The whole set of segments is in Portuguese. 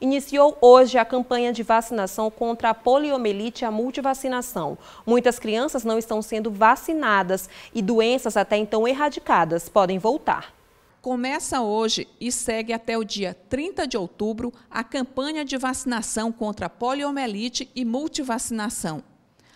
Iniciou hoje a campanha de vacinação contra a poliomielite e a multivacinação. Muitas crianças não estão sendo vacinadas e doenças até então erradicadas podem voltar. Começa hoje e segue até o dia 30 de outubro a campanha de vacinação contra a poliomielite e multivacinação.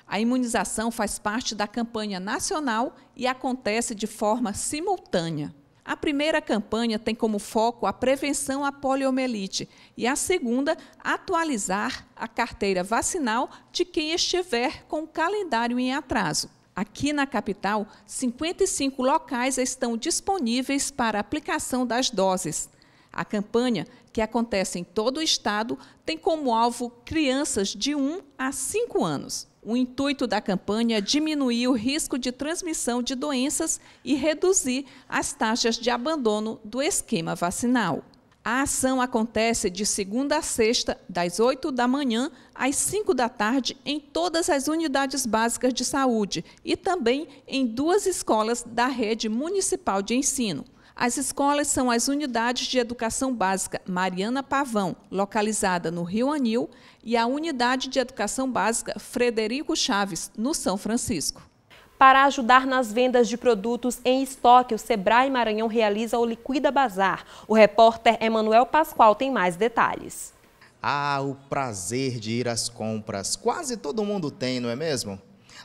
A imunização faz parte da campanha nacional e acontece de forma simultânea. A primeira campanha tem como foco a prevenção à poliomielite e a segunda, atualizar a carteira vacinal de quem estiver com o calendário em atraso. Aqui na capital, 55 locais estão disponíveis para aplicação das doses. A campanha, que acontece em todo o estado, tem como alvo crianças de 1 a 5 anos. O intuito da campanha é diminuir o risco de transmissão de doenças e reduzir as taxas de abandono do esquema vacinal. A ação acontece de segunda a sexta, das 8 da manhã às 5 da tarde, em todas as unidades básicas de saúde e também em duas escolas da rede municipal de ensino. As escolas são as unidades de educação básica Mariana Pavão, localizada no Rio Anil, e a unidade de educação básica Frederico Chaves, no São Francisco. Para ajudar nas vendas de produtos em estoque, o Sebrae Maranhão realiza o Liquida Bazar. O repórter Emanuel Pascoal tem mais detalhes. Ah, o prazer de ir às compras. Quase todo mundo tem, não é mesmo?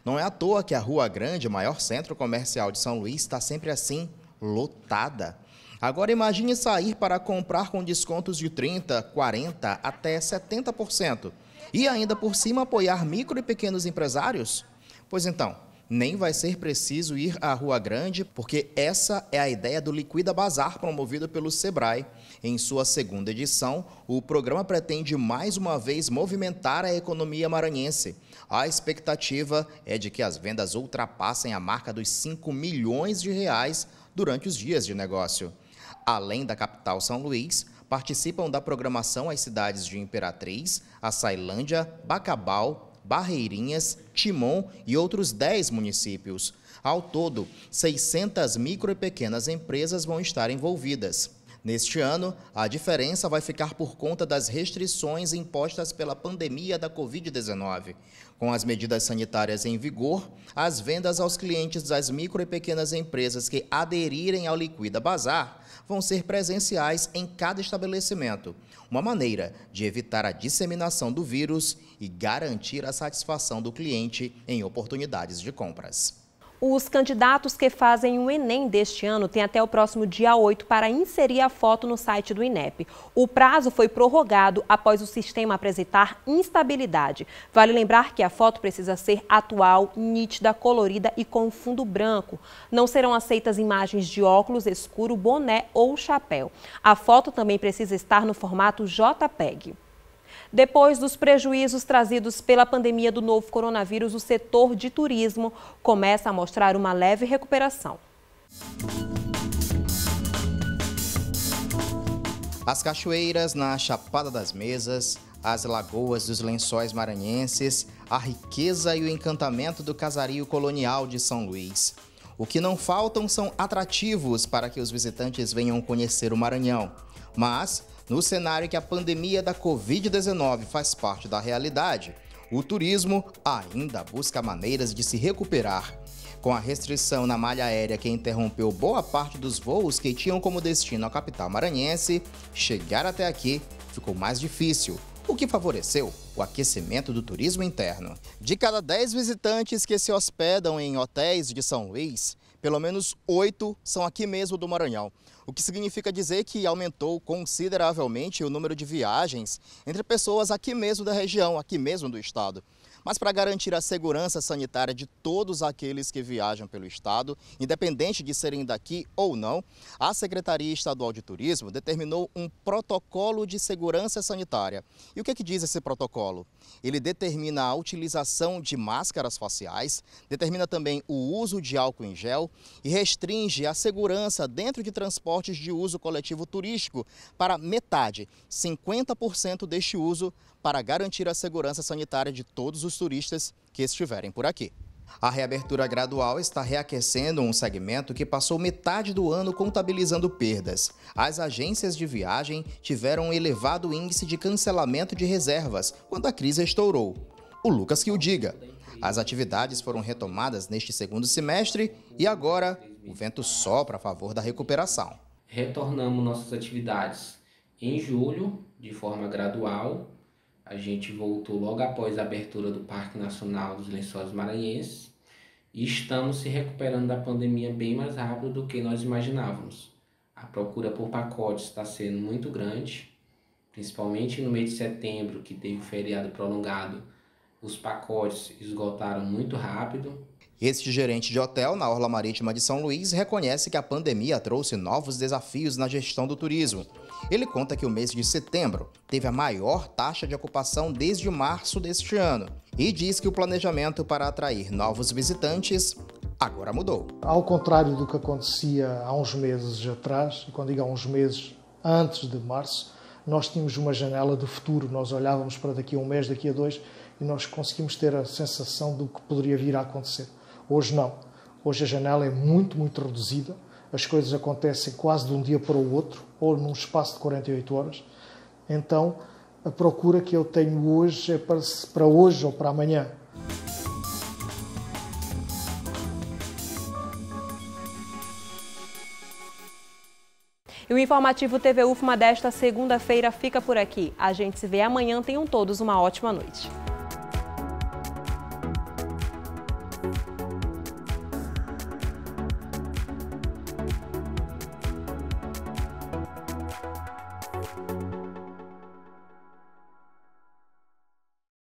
Não é à toa que a Rua Grande, maior centro comercial de São Luís, está sempre assim lotada. Agora imagine sair para comprar com descontos de 30, 40 até 70% e ainda por cima apoiar micro e pequenos empresários? Pois então, nem vai ser preciso ir à Rua Grande, porque essa é a ideia do Liquida Bazar promovido pelo Sebrae. Em sua segunda edição, o programa pretende mais uma vez movimentar a economia maranhense. A expectativa é de que as vendas ultrapassem a marca dos 5 milhões de reais durante os dias de negócio. Além da capital São Luís, participam da programação as cidades de Imperatriz, Açailândia, Bacabal, Barreirinhas, Timon e outros 10 municípios. Ao todo, 600 micro e pequenas empresas vão estar envolvidas. Neste ano, a diferença vai ficar por conta das restrições impostas pela pandemia da Covid-19. Com as medidas sanitárias em vigor, as vendas aos clientes das micro e pequenas empresas que aderirem ao Liquida Bazar vão ser presenciais em cada estabelecimento. Uma maneira de evitar a disseminação do vírus e garantir a satisfação do cliente em oportunidades de compras. Os candidatos que fazem o Enem deste ano têm até o próximo dia 8 para inserir a foto no site do INEP. O prazo foi prorrogado após o sistema apresentar instabilidade. Vale lembrar que a foto precisa ser atual, nítida, colorida e com fundo branco. Não serão aceitas imagens de óculos escuro, boné ou chapéu. A foto também precisa estar no formato JPEG. Depois dos prejuízos trazidos pela pandemia do novo coronavírus, o setor de turismo começa a mostrar uma leve recuperação. As cachoeiras na Chapada das Mesas, as lagoas dos lençóis maranhenses, a riqueza e o encantamento do casario colonial de São Luís. O que não faltam são atrativos para que os visitantes venham conhecer o Maranhão. Mas no cenário em que a pandemia da Covid-19 faz parte da realidade, o turismo ainda busca maneiras de se recuperar. Com a restrição na malha aérea que interrompeu boa parte dos voos que tinham como destino a capital maranhense, chegar até aqui ficou mais difícil, o que favoreceu o aquecimento do turismo interno. De cada 10 visitantes que se hospedam em hotéis de São Luís, pelo menos oito são aqui mesmo do Maranhão. O que significa dizer que aumentou consideravelmente o número de viagens entre pessoas aqui mesmo da região, aqui mesmo do estado. Mas para garantir a segurança sanitária de todos aqueles que viajam pelo estado, independente de serem daqui ou não, a Secretaria Estadual de Turismo determinou um protocolo de segurança sanitária. E o que, é que diz esse protocolo? Ele determina a utilização de máscaras faciais, determina também o uso de álcool em gel e restringe a segurança dentro de transportes de uso coletivo turístico para metade, 50% deste uso, para garantir a segurança sanitária de todos os os turistas que estiverem por aqui. A reabertura gradual está reaquecendo um segmento que passou metade do ano contabilizando perdas. As agências de viagem tiveram um elevado índice de cancelamento de reservas quando a crise estourou. O Lucas que o diga. As atividades foram retomadas neste segundo semestre e agora o vento sopra a favor da recuperação. Retornamos nossas atividades em julho, de forma gradual, a gente voltou logo após a abertura do Parque Nacional dos Lençóis Maranhenses e estamos se recuperando da pandemia bem mais rápido do que nós imaginávamos. A procura por pacotes está sendo muito grande, principalmente no mês de setembro, que teve o feriado prolongado, os pacotes esgotaram muito rápido. Este gerente de hotel na Orla Marítima de São Luís reconhece que a pandemia trouxe novos desafios na gestão do turismo. Ele conta que o mês de setembro teve a maior taxa de ocupação desde março deste ano e diz que o planejamento para atrair novos visitantes agora mudou. Ao contrário do que acontecia há uns meses atrás, e quando digo há uns meses, antes de março, nós tínhamos uma janela de futuro, nós olhávamos para daqui a um mês, daqui a dois, e nós conseguimos ter a sensação do que poderia vir a acontecer. Hoje não. Hoje a janela é muito, muito reduzida as coisas acontecem quase de um dia para o outro, ou num espaço de 48 horas. Então, a procura que eu tenho hoje é para, para hoje ou para amanhã. E o informativo TV UFMA desta segunda-feira fica por aqui. A gente se vê amanhã. Tenham todos uma ótima noite.